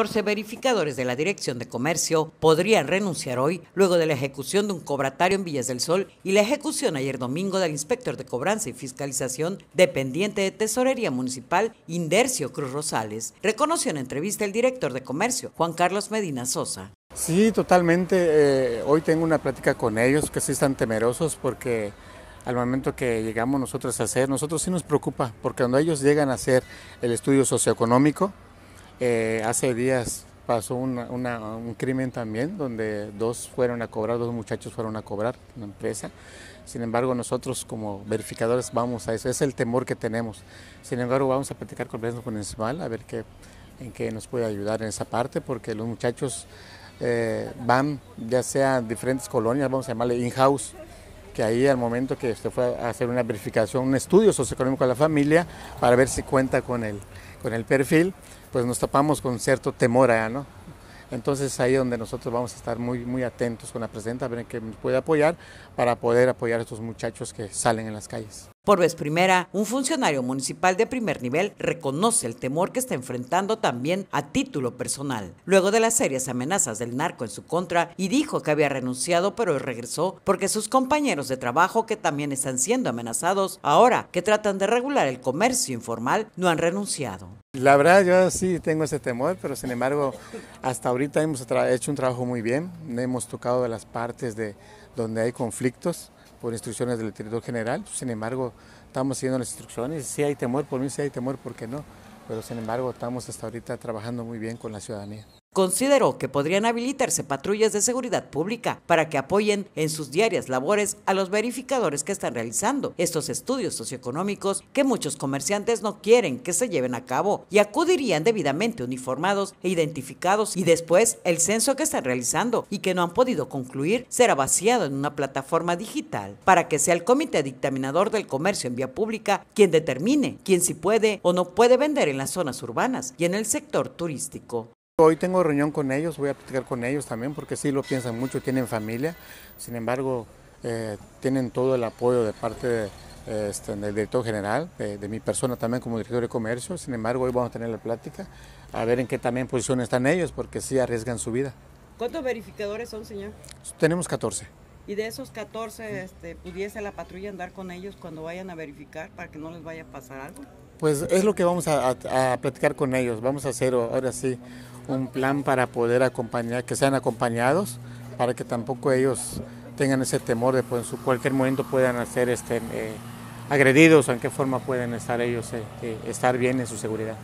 14 verificadores de la Dirección de Comercio podrían renunciar hoy luego de la ejecución de un cobratario en Villas del Sol y la ejecución ayer domingo del inspector de cobranza y fiscalización dependiente de Tesorería Municipal, Indercio Cruz Rosales, reconoció en entrevista el director de Comercio, Juan Carlos Medina Sosa. Sí, totalmente. Eh, hoy tengo una plática con ellos que sí están temerosos porque al momento que llegamos nosotros a hacer, nosotros sí nos preocupa porque cuando ellos llegan a hacer el estudio socioeconómico, eh, hace días pasó un crimen también donde dos fueron a cobrar, dos muchachos fueron a cobrar una empresa. Sin embargo, nosotros como verificadores vamos a eso, es el temor que tenemos. Sin embargo, vamos a platicar con el presidente municipal a ver qué, en qué nos puede ayudar en esa parte, porque los muchachos eh, van ya sea a diferentes colonias, vamos a llamarle in-house, que ahí al momento que usted fue a hacer una verificación, un estudio socioeconómico a la familia para ver si cuenta con con el perfil, pues nos tapamos con cierto temor allá, ¿no? Entonces ahí es donde nosotros vamos a estar muy, muy atentos con la presidenta, a ver qué nos puede apoyar para poder apoyar a estos muchachos que salen en las calles. Por vez primera, un funcionario municipal de primer nivel reconoce el temor que está enfrentando también a título personal, luego de las serias amenazas del narco en su contra, y dijo que había renunciado pero regresó porque sus compañeros de trabajo que también están siendo amenazados ahora que tratan de regular el comercio informal no han renunciado. La verdad yo sí tengo ese temor, pero sin embargo hasta ahorita hemos hecho un trabajo muy bien, hemos tocado de las partes de donde hay conflictos por instrucciones del director general, pues, sin embargo, estamos siguiendo las instrucciones, si hay temor por mí, si hay temor, ¿por qué no? Pero sin embargo, estamos hasta ahorita trabajando muy bien con la ciudadanía. Consideró que podrían habilitarse patrullas de seguridad pública para que apoyen en sus diarias labores a los verificadores que están realizando estos estudios socioeconómicos que muchos comerciantes no quieren que se lleven a cabo y acudirían debidamente uniformados e identificados y después el censo que están realizando y que no han podido concluir será vaciado en una plataforma digital para que sea el comité dictaminador del comercio en vía pública quien determine quién sí puede o no puede vender en las zonas urbanas y en el sector turístico. Hoy tengo reunión con ellos, voy a platicar con ellos también porque sí lo piensan mucho, tienen familia, sin embargo eh, tienen todo el apoyo de parte este, del director general, de, mi persona también como director de comercio, sin embargo hoy vamos a tener la plática a ver en qué también posición están ellos porque sí arriesgan su vida. ¿Cuántos verificadores son, señor? Tenemos 14. Y de esos 14, este, ¿pudiese la patrulla andar con ellos cuando vayan a verificar para que no les vaya a pasar algo? pues es lo que vamos a, platicar con ellos. Vamos a hacer ahora sí un plan para poder acompañar, que sean acompañados, para que tampoco ellos tengan ese temor de pues, en cualquier momento puedan ser este, eh, agredidos, o en qué forma pueden estar ellos, eh, eh, estar bien en su seguridad.